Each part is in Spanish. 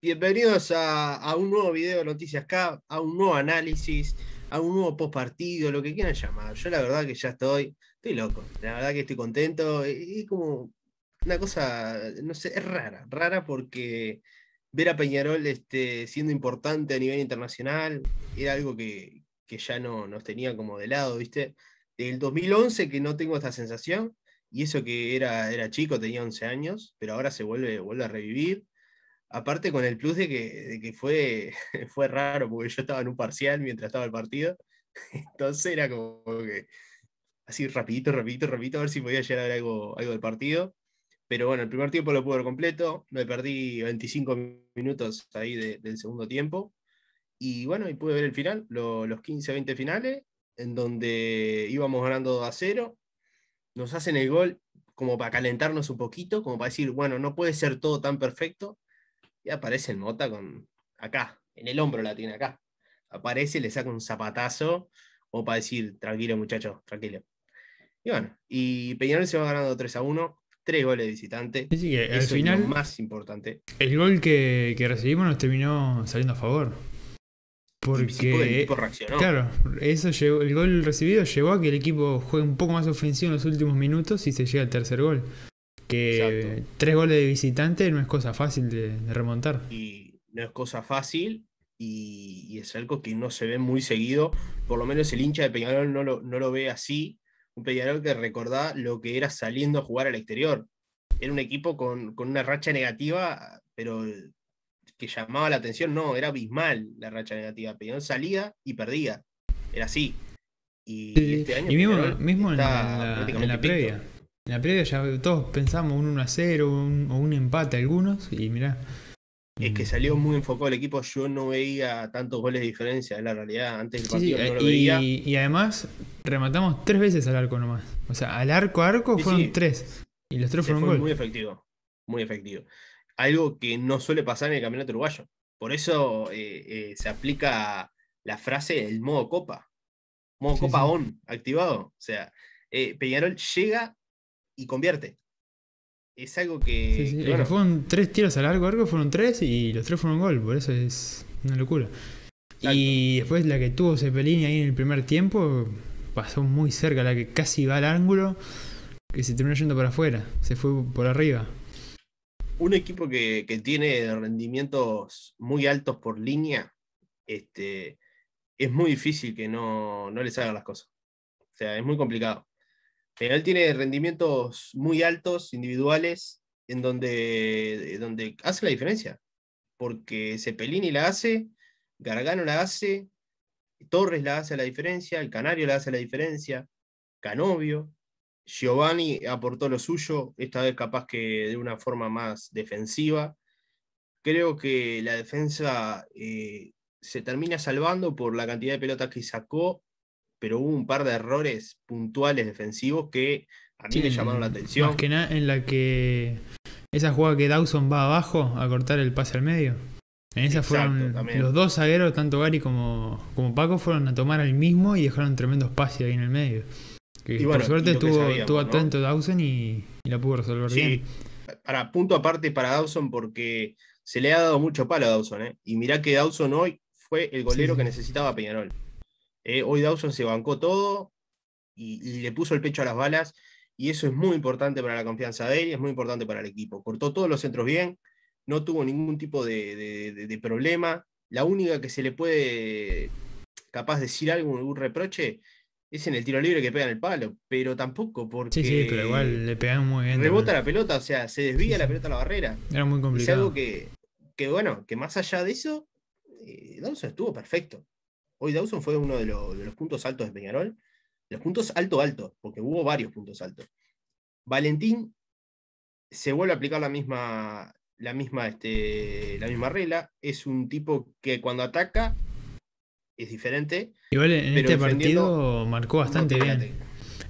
Bienvenidos a, un nuevo video de Noticias K, a un nuevo análisis, a un nuevo post partido, lo que quieran llamar. Yo la verdad que ya estoy, estoy loco, la verdad que estoy contento. Es como una cosa, no sé, es rara, rara porque ver a Peñarol este, siendo importante a nivel internacional era algo que, que ya no nos tenía como de lado, ¿viste? Del 2011 que no tengo esta sensación, y eso que era, era chico, tenía 11 años, pero ahora se vuelve, vuelve a revivir Aparte con el plus de que, fue, fue raro, porque yo estaba en un parcial mientras estaba el partido. Entonces era como que así rapidito, rapidito, rapidito, a ver si podía llegar a ver algo, algo del partido. Pero bueno, el primer tiempo lo pude ver completo, me perdí 25 minutos ahí del segundo tiempo. Y bueno, y pude ver el final, los 15-20 finales, en donde íbamos ganando 2 a 0. Nos hacen el gol como para calentarnos un poquito, como para decir, bueno, no puede ser todo tan perfecto, y aparece el Mota con acá, en el hombro la tiene acá. Aparece, le saca un zapatazo, o para decir, tranquilo muchacho, tranquilo. Y bueno, y Peñarol se va ganando 3 a 1, tres goles de visitante. Sí, final, más importante. El gol que, que, recibimos nos terminó saliendo a favor. Porque. Claro, eso el gol recibido llevó a que el equipo juegue un poco más ofensivo en los últimos minutos y se llega al tercer gol. Que tres goles de visitante no es cosa fácil de, remontar. Y no es cosa fácil y, es algo que no se ve muy seguido. Por lo menos el hincha de Peñarol no lo, ve así. Un Peñarol que recordaba lo que era saliendo a jugar al exterior. Era un equipo con, una racha negativa, pero que llamaba la atención, no, era abismal la racha negativa. Peñarol salía y perdía. Era así. Y, este año mismo, en la, en la previa. En la previa ya todos pensamos un 1 a 0 o un empate algunos y mirá. Es que salió muy enfocado el equipo, yo no veía tantos goles de diferencia, la realidad, antes del partido y, además rematamos tres veces al arco nomás. O sea, al arco a arco fueron tres. Y los tres fueron gol. Muy efectivo, muy efectivo. Algo que no suele pasar en el campeonato uruguayo. Por eso eh, eh, se aplica la frase el modo copa. Modo copa on, activado. O sea, eh, Peñarol llega y convierte. Es algo que. fueron tres tiros a largo arco, fueron tres y los tres fueron gol, por eso es una locura. Y después la que tuvo Cepelini ahí en el primer tiempo pasó muy cerca, la que casi va al ángulo, que se terminó yendo para afuera, se fue por arriba. Un equipo que, tiene rendimientos muy altos por línea, este, es muy difícil que no, no les hagan las cosas. O sea, es muy complicado él tiene rendimientos muy altos, individuales, en donde, donde hace la diferencia. Porque Cepelini la hace, Gargano la hace, Torres la hace la diferencia, el Canario la hace la diferencia, Canovio, Giovanni aportó lo suyo, esta vez capaz que de una forma más defensiva. Creo que la defensa eh, se termina salvando por la cantidad de pelotas que sacó pero hubo un par de errores puntuales defensivos que a mí me llamaron la atención. Más que nada en la que esa jugada que Dawson va abajo a cortar el pase al medio. En esa fueron los dos zagueros, tanto Gary como, como Paco, fueron a tomar al mismo y dejaron tremendos pases ahí en el medio. Que y por suerte estuvo, atento Dawson y, la pudo resolver sí. bien. Para, punto aparte para Dawson porque se le ha dado mucho palo a Dawson. ¿eh? Y mirá que Dawson hoy fue el golero que necesitaba Peñarol. Eh, hoy Dawson se bancó todo y, le puso el pecho a las balas y eso es muy importante para la confianza de él y es muy importante para el equipo. Cortó todos los centros bien, no tuvo ningún tipo de, problema. La única que se le puede capaz decir algo, algún reproche, es en el tiro libre que pega en el palo, pero tampoco porque. Sí, sí, pero igual le pegan muy bien. Rebota la pelota, o sea, se desvía la pelota a la barrera. Era muy complicado. Es algo que, bueno, que más allá de eso, eh, Dawson estuvo perfecto. Hoy Dawson fue uno de, los puntos altos de Peñarol. Los puntos alto, alto, porque hubo varios puntos altos. Valentín se vuelve a aplicar la misma, la misma, este, la misma regla. Es un tipo que cuando ataca es diferente. Igual en este partido marcó bastante bien.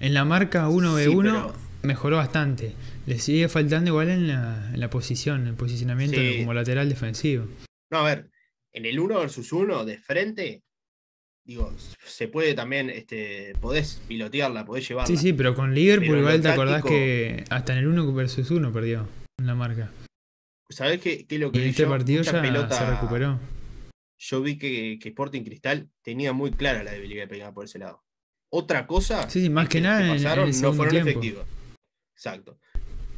En la marca 1v1 mejoró bastante. Le sigue faltando igual en la, posición, en el posicionamiento como lateral defensivo. No, a ver, en el 1 versus 1 de frente Digo, se puede también, este, podés pilotearla, podés llevarla. Sí, sí, pero con Liverpool igual te acordás que hasta en el 1 versus 1 perdió la marca. ¿Sabés qué, es lo que en este partido ya se recuperó. Yo vi que, Sporting Cristal tenía muy clara la debilidad de pegar por ese lado. Otra cosa. Sí, sí más que, nada. en el no fueron tiempo. Exacto.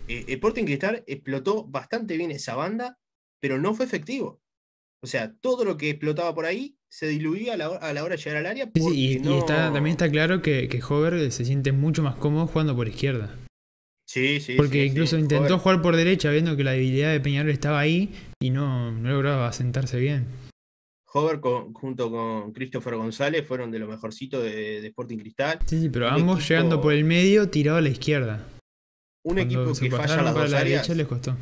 Eh, Sporting Cristal explotó bastante bien esa banda, pero no fue efectivo. O sea, todo lo que explotaba por ahí se diluía a la, hora, de llegar al área. Sí, y, también está claro que, que Hover se siente mucho más cómodo jugando por izquierda. Sí, sí. Porque incluso intentó jugar por derecha viendo que la debilidad de Peñarol estaba ahí y no, lograba sentarse bien. Hover junto con Christopher González fueron de lo mejorcito de, Sporting Cristal. Sí, sí, pero ambos llegando por el medio, tirado a la izquierda. Un equipo que falla las dos áreas. costó.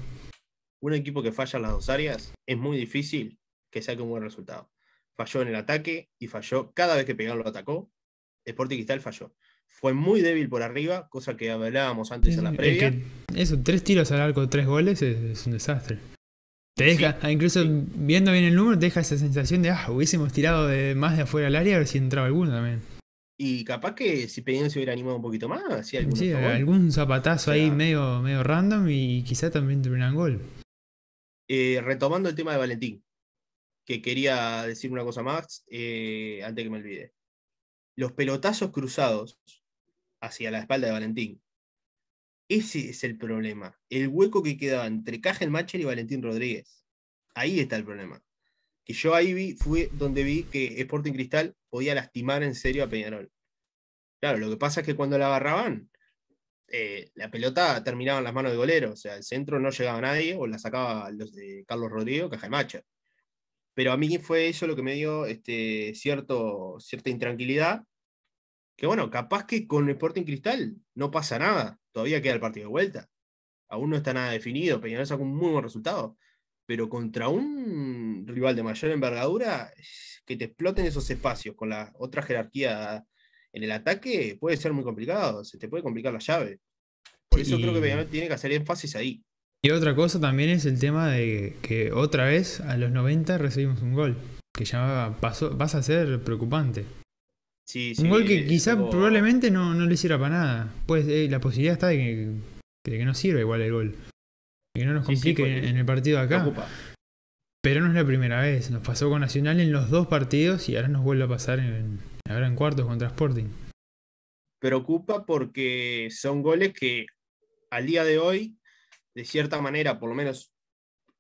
Un equipo que falla las dos áreas es muy difícil que saque un buen resultado falló en el ataque y falló cada vez que Peñarol lo atacó. Sporting Cristal falló. Fue muy débil por arriba, cosa que hablábamos antes en la previa. eso, tres tiros al arco, tres goles, es, un desastre. Te deja, ah, incluso viendo bien el número, te deja esa sensación de, ah, hubiésemos tirado más de afuera al área a ver si entraba alguno también. Y capaz que si Peñarol se hubiera animado un poquito más, hacía algún, sí, algún zapatazo ahí medio, medio random y quizá también un gol. Eh, retomando el tema de Valentín, que quería decir una cosa más eh, antes que me olvide. Los pelotazos cruzados hacia la espalda de Valentín. Ese es el problema. El hueco que quedaba entre Cajel Macher y Valentín Rodríguez. Ahí está el problema. Que yo ahí vi, fue donde vi que Sporting Cristal podía lastimar en serio a Peñarol. Claro, lo que pasa es que cuando la agarraban, eh, la pelota terminaba en las manos de golero. O sea, el centro no llegaba a nadie o la sacaba los de Carlos Rodríguez o de Macher pero a mí fue eso lo que me dio este, cierto, cierta intranquilidad. Que bueno, capaz que con el Sporting Cristal no pasa nada, todavía queda el partido de vuelta. Aún no está nada definido, Peñarol sacó un muy buen resultado, pero contra un rival de mayor envergadura, que te exploten esos espacios con la otra jerarquía en el ataque puede ser muy complicado, se te puede complicar la llave. Por eso creo que Peñarol tiene que hacer énfasis ahí. Y otra cosa también es el tema de que otra vez a los 90 recibimos un gol, que ya pasó, pasa a ser preocupante. Sí, sí, un gol que quizá probablemente no, no, le sirva para nada. Pues eh, la posibilidad está de que, no sirva igual el gol. Que no nos complique en el partido acá. Pero no es la primera vez. Nos pasó con Nacional en los dos partidos y ahora nos vuelve a pasar en, ahora en cuartos contra Sporting. Preocupa porque son goles que al día de hoy de cierta manera, por lo menos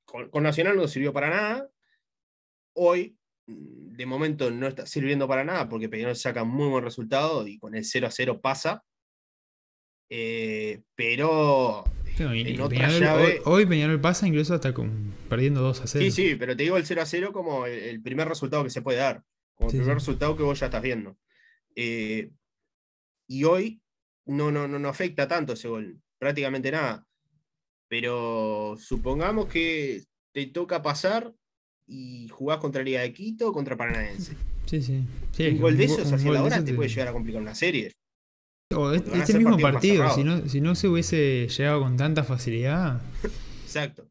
con, Nacional no sirvió para nada. Hoy, mm, de momento, no está sirviendo para nada porque Peñarol saca muy buen resultado y con el 0 a 0 pasa. pero hoy, Peñarol pasa incluso hasta con, perdiendo 2 a 0. Sí, sí, pero te digo el 0 a 0 como el, primer resultado que se puede dar, como el primer resultado que vos ya estás viendo. Eh, y hoy no, no, no, no afecta tanto ese gol, prácticamente nada. Pero supongamos que te toca pasar y jugás contra Liga de Quito o contra Paranaense. Sí, sí. un gol de esos hacia la hora te puede llegar a complicar una serie. Oh, es, este mismo partido, si no, se hubiese llegado con tanta facilidad. Exacto.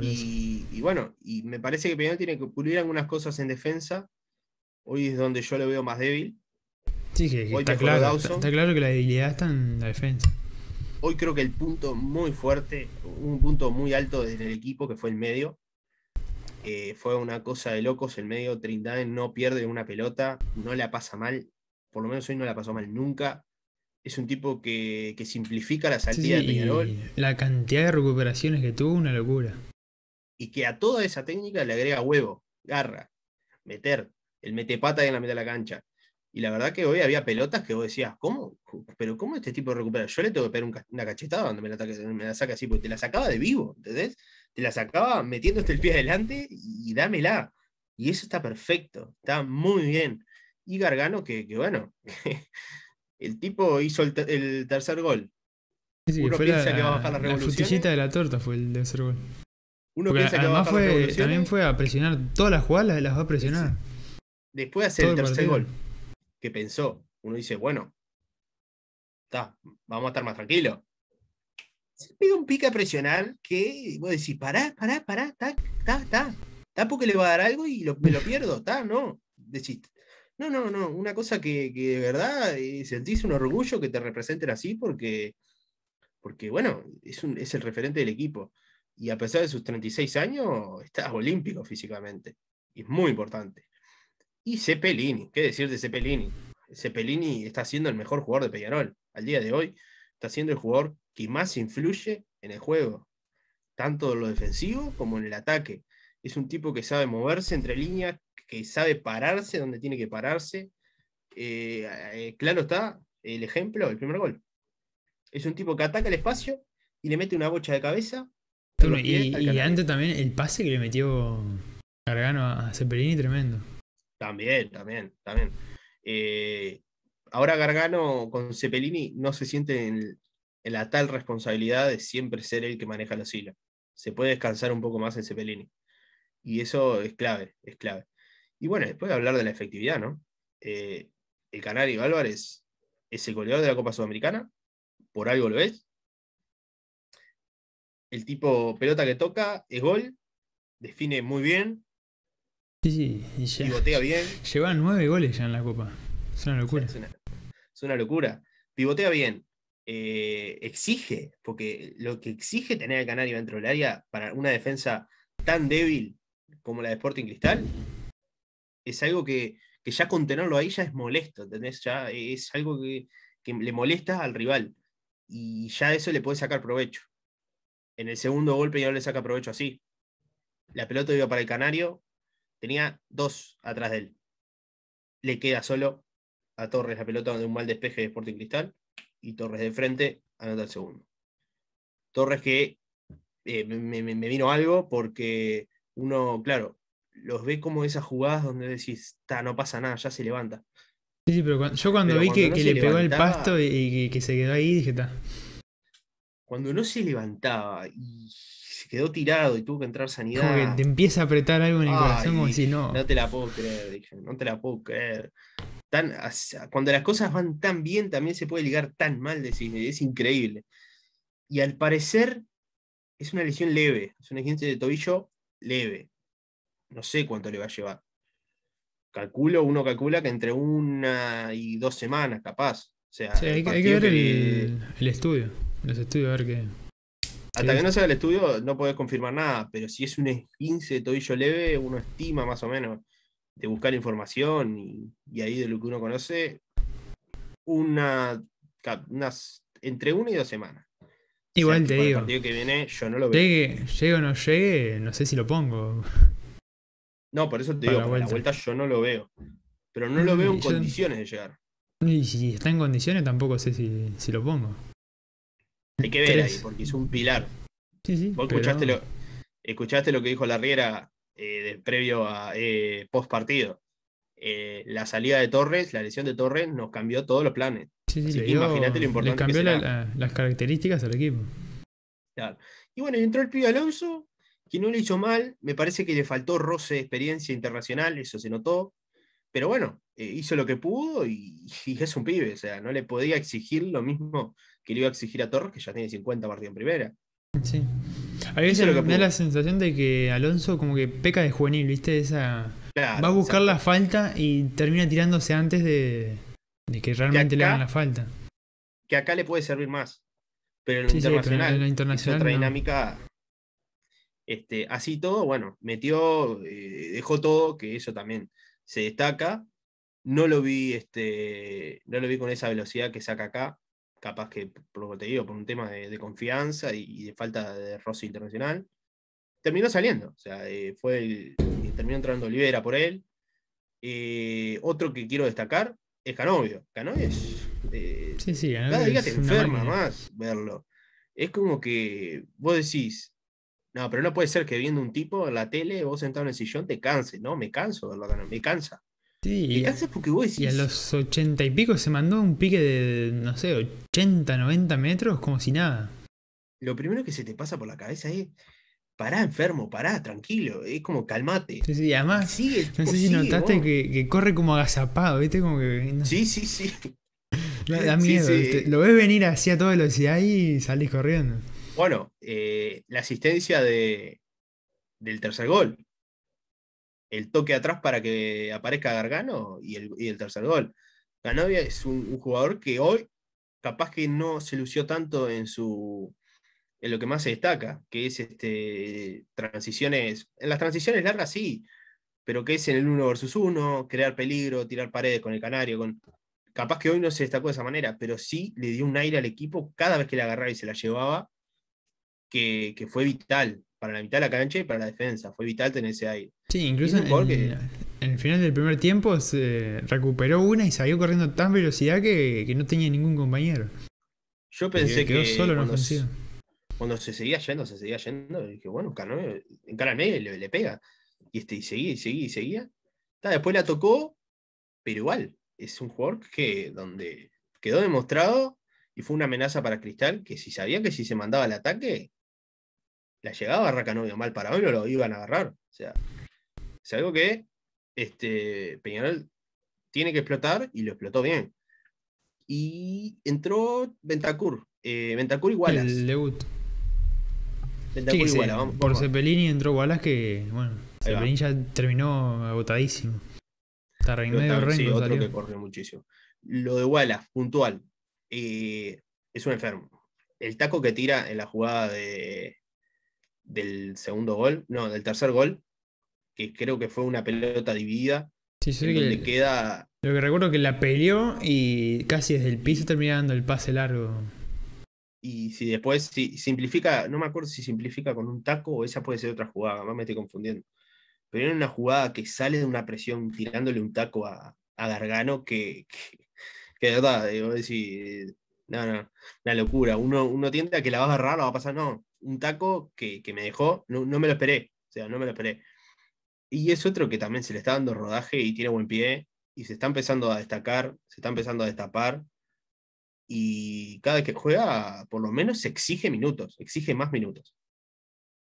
Y, bueno, y me parece que Peñarol tiene que pulir algunas cosas en defensa. Hoy es donde yo lo veo más débil. Sí, que, está, claro, está, claro que la debilidad está en la defensa hoy creo que el punto muy fuerte, un punto muy alto desde el equipo que fue el medio. Eh, fue una cosa de locos, el medio Trindade no pierde una pelota, no la pasa mal, por lo menos hoy no la pasó mal nunca. Es un tipo que, simplifica la salida de Peñarol. La cantidad de recuperaciones que tuvo, una locura. Y que a toda esa técnica le agrega huevo, garra, meter, el metepata en la mitad de la cancha. Y la verdad que hoy había pelotas que vos decías, ¿cómo? ¿Pero cómo este tipo recupera? Yo le tengo que pegar una cachetada cuando me la, saca así, porque te la sacaba de vivo, ¿entendés? Te la sacaba metiéndote el pie adelante y, dámela. Y eso está perfecto, está muy bien. Y Gargano, que, bueno, el tipo hizo el, tercer gol. Sí, Uno piensa que va a bajar la revolución. La de la torta fue el tercer gol. Uno piensa que va a bajar fue, También fue a presionar todas las jugadas, las va a presionar. Después de hacer el tercer gol que pensó. Uno dice, bueno, está, vamos a estar más tranquilos. Se pide un pica presional que vos decís, pará, pará, pará, está, está, está. Está porque le va a dar algo y me lo pierdo, está, no. Decís, no, no, no, una cosa que, de verdad eh, sentís un orgullo que te representen así porque, porque bueno, es, un, es el referente del equipo. Y a pesar de sus 36 años, está olímpico físicamente. es muy importante. Y Cepelini, ¿qué decir de Cepelini? Cepelini está siendo el mejor jugador de Peñarol. Al día de hoy está siendo el jugador que más influye en el juego, tanto en lo defensivo como en el ataque. Es un tipo que sabe moverse entre líneas, que sabe pararse donde tiene que pararse. Eh, eh, claro está el ejemplo, el primer gol. Es un tipo que ataca el espacio y le mete una bocha de cabeza. y, y antes también el pase que le metió Gargano a Cepelini, tremendo. También, también, también. Eh, ahora Gargano con Cepelini no se siente en, la tal responsabilidad de siempre ser el que maneja la silla. Se puede descansar un poco más en Cepelini. Y eso es clave, es clave. Y bueno, después de hablar de la efectividad, ¿no? Eh, el Canario Álvarez es el goleador de la Copa Sudamericana, por algo lo es. El tipo pelota que toca es gol, define muy bien, Sí, sí, y, bien. Lleva nueve goles ya en la Copa. Es una locura. Es una, locura. Pivotea bien. Eh, exige, porque lo que exige tener al Canario dentro del área para una defensa tan débil como la de Sporting Cristal es algo que, ya contenerlo ahí ya es molesto, ¿entendés? Ya es algo que, que le molesta al rival y ya eso le puede sacar provecho. En el segundo golpe ya no le saca provecho así. La pelota iba para el Canario, Tenía dos atrás de él. Le queda solo a Torres la pelota de un mal despeje de Sporting Cristal y Torres de frente anota el segundo. Torres que eh, me, vino algo porque uno, claro, los ve como esas jugadas donde decís, está, no pasa nada, ya se levanta. Sí, sí, pero yo cuando vi que, le pegó el pasto y, que, que, se quedó ahí, dije, está. Cuando no se levantaba y quedó tirado y tuvo que entrar sanidad. te empieza a apretar algo en el corazón como no. No te la puedo creer, no te la puedo creer. cuando las cosas van tan bien, también se puede ligar tan mal, es increíble. Y al parecer es una lesión leve, es una lesión de tobillo leve. No sé cuánto le va a llevar. Calculo, uno calcula que entre una y dos semanas, capaz. hay, que ver el, el estudio, los estudios, a ver qué. Hasta que no sea el estudio, no puedes confirmar nada, pero si es un esquince de tobillo leve, uno estima más o menos de buscar información y, ahí de lo que uno conoce, una, entre una y dos semanas. Igual te digo. que viene, yo no lo veo. Llegue, llegue o no llegue, no sé si lo pongo. No, por eso te digo, la vuelta. vuelta yo no lo veo. Pero no lo veo en mm, condiciones de llegar. Y si está en condiciones, tampoco sé si lo pongo. Hay que ver ahí, porque es un pilar. Vos escuchaste, lo, que dijo Larriera eh, previo a eh, post partido. Eh, la salida de Torres, la lesión de Torres, nos cambió todos los planes. imagínate lo importante. cambió que las características del equipo. Y bueno, entró el pibe Alonso, que no le hizo mal. Me parece que le faltó roce de experiencia internacional, eso se notó. Pero bueno, eh, hizo lo que pudo y, y es un pibe, o sea, no le podía exigir lo mismo que le iba a exigir a Torres, que ya tiene 50 partidos en primera. Sí. A veces me da la sensación de que Alonso como que peca de juvenil, ¿viste? Esa. Va a buscar la falta y termina tirándose antes de, que realmente le hagan la falta. Que acá le puede servir más. Pero en sí, internacional, otra dinámica. Este, así todo, bueno, metió, eh, dejó todo, que eso también se destaca. No lo vi, este, no lo vi con esa velocidad que saca acá capaz que, por lo que te digo, por un tema de, confianza y, de falta de roce internacional, terminó saliendo. O sea, eh, fue eh, terminó entrando Olivera por él. Eh, otro que quiero destacar es Canovio. Canovio es. sí, sí, cada día te enferma más verlo. Es como que vos decís, no, pero no puede ser que viendo un tipo en la tele, vos sentado en el sillón te canses, ¿no? Me canso verlo, me cansa. Y a los ochenta y pico se mandó un pique de, no sé, 80, 90 metros como si nada. Lo primero que se te pasa por la cabeza es. Pará, enfermo, pará, tranquilo. Es como calmate. Y además. no sé si notaste que, corre como agazapado, ¿viste? Como que. Sí, sí, sí. Da miedo. lo ves venir así a toda velocidad y salís corriendo. Bueno, eh, la asistencia de, del tercer gol el toque atrás para que aparezca Gargano y el, tercer gol. Canavia es un, jugador que hoy capaz que no se lució tanto en su en lo que más se destaca, que es este transiciones, en las transiciones largas sí, pero que es en el uno versus uno, crear peligro, tirar paredes con el canario, con capaz que hoy no se destacó de esa manera, pero sí le dio un aire al equipo cada vez que la agarraba y se la llevaba que, que fue vital para la mitad de la cancha y para la defensa. Fue vital tener ese aire. Sí, incluso en, en, el final del primer tiempo se recuperó una y salió corriendo a tan velocidad que, no tenía ningún compañero. Yo pensé que. solo cuando, se, cuando se seguía yendo, se seguía yendo. dije, bueno, en cara al medio le, pega. Y, este, y seguía, y seguía, y seguía. después la tocó, pero igual. Es un jugador que donde quedó demostrado y fue una amenaza para Cristal que si sabía que si se mandaba al ataque, la llegaba a Racanovia mal para hoy, no lo iban a agarrar. O sea, es algo que este, Peñarol tiene que explotar y lo explotó bien. Y entró Ventacur. Eh, Ventacur igual. El debut. Ventacur iguala, Por Cepelini entró Wallace que, bueno, Zeppelini ya terminó agotadísimo. Está medio otro que corrió muchísimo. Lo de Wallace, puntual. Eh, es un enfermo. El taco que tira en la jugada de, del segundo gol, no, del tercer gol, que creo que fue una pelota dividida. Sí, sí, que queda. Lo que recuerdo que la peleó y casi desde el piso terminando el pase largo. Y si después si simplifica, no me acuerdo si simplifica con un taco o esa puede ser otra jugada, más me estoy confundiendo. Pero era una jugada que sale de una presión tirándole un taco a, Gargano que, que, de verdad, digo, decir, no, no, una locura. Uno, uno tiende a que la va a agarrar, la va a pasar, no, un taco que, que me dejó, no, no, me lo esperé, o sea, no me lo esperé. Y es otro que también se le está dando rodaje y tiene buen pie y se está empezando a destacar, se está empezando a destapar. Y cada vez que juega, por lo menos exige minutos, exige más minutos.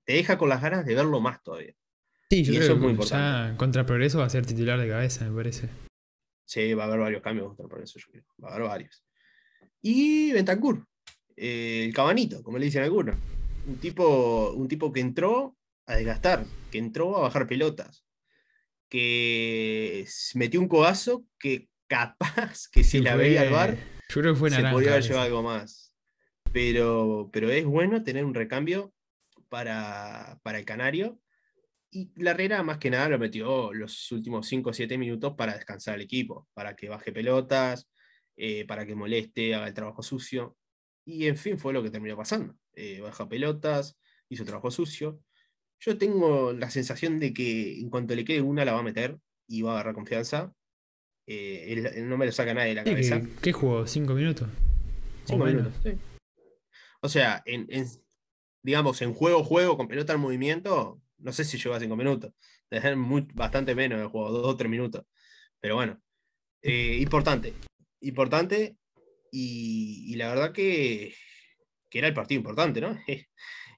Te deja con las ganas de verlo más todavía. Sí, y eso es muy importante. contra Progreso va a ser titular de cabeza, me parece. Sí, va a haber varios cambios contra Progreso, yo creo. Va a haber varios. Y Bentancur, eh, el cabanito, como le dicen algunos un tipo, un tipo que entró a desgastar, que entró a bajar pelotas, que metió un coazo que capaz que si la veía al bar, se haber llevado algo más. Pero, pero es bueno tener un recambio para, el Canario. Y la más que nada lo metió los últimos 5 o 7 minutos para descansar al equipo, para que baje pelotas, eh, para que moleste, haga el trabajo sucio. Y en fin, fue lo que terminó pasando. Eh, baja pelotas, hizo trabajo sucio. Yo tengo la sensación de que en cuanto le quede una la va a meter y va a agarrar confianza. Eh, no me lo saca nadie de la cabeza. ¿Qué, jugó? ¿Cinco minutos? Cinco minutos, sí. O sea, en, digamos, en juego, juego, con pelota en movimiento, no sé si llegó cinco minutos. bastante menos de juego, dos o tres minutos. Pero bueno, eh, importante. Importante y, la verdad que, era el partido importante, ¿no?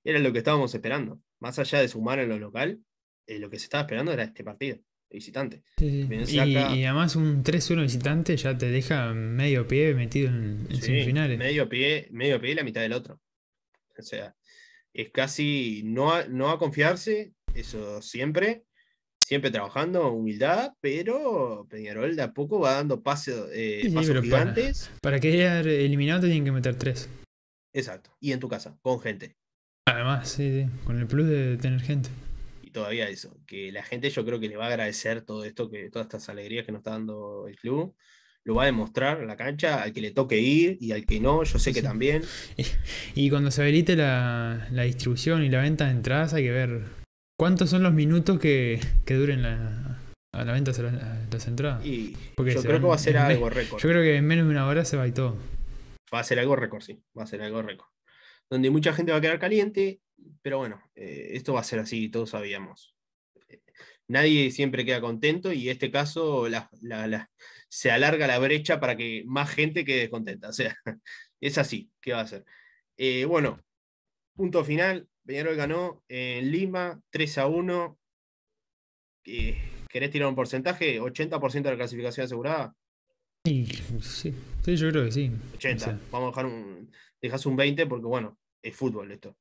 era lo que estábamos esperando. Más allá de sumar en lo local, eh, lo que se estaba esperando era este partido visitante. Y, además un 3-1 visitante ya te deja medio pie metido en, semifinales. Medio pie, medio pie y la mitad del otro. O sea, es casi no a, no a confiarse, eso siempre, siempre trabajando, humildad, pero Peñarol de a poco va dando pase. eh, Para, que quedar eliminado tienen que meter tres. Exacto. Y en tu casa, con gente. Además, sí, sí, con el plus de tener gente. Y todavía eso, que la gente yo creo que le va a agradecer todo esto, que todas estas alegrías que nos está dando el club. Lo va a demostrar la cancha, al que le toque ir y al que no, yo sé que también. Y, cuando se habilite la, la distribución y la venta de entradas, hay que ver ¿Cuántos son los minutos que, que duren la, a la venta las, las entradas? yo creo que va a ser algo récord. Yo creo que en menos de una hora se va y todo. Va a ser algo récord, sí. Va a ser algo récord. Donde mucha gente va a quedar caliente, pero bueno, eh, esto va a ser así, todos sabíamos. nadie siempre queda contento y en este caso se alarga la brecha para que más gente quede contenta. O sea, es así, ¿qué va a ser? Eh, bueno, punto final, Peñarol ganó en Lima 3 a 1. Eh, ¿Querés tirar un porcentaje? ¿80% de la clasificación asegurada? Sí, sí, yo creo que sí. 80. Vamos a dejar un. Dejas un 20 porque, bueno, es fútbol esto.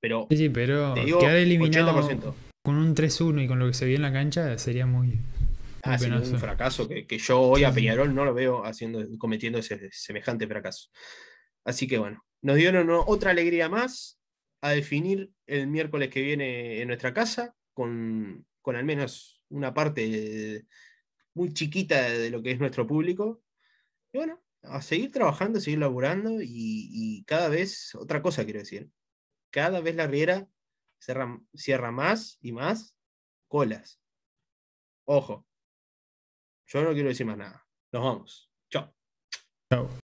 Pero. Sí, pero. eliminado con un 3-1 y con lo que se vio en la cancha sería muy. Ah, un fracaso que, que yo hoy a Peñarol no lo veo haciendo, cometiendo ese semejante fracaso. Así que bueno, nos dieron otra alegría más a definir el miércoles que viene en nuestra casa, con, al menos una parte muy chiquita de, lo que es nuestro público. Y bueno, a seguir trabajando, seguir laburando y, cada vez, otra cosa quiero decir, cada vez la Riera cierra, cierra más y más colas. Ojo, yo no quiero decir más nada. Nos vamos. Chao. Chao.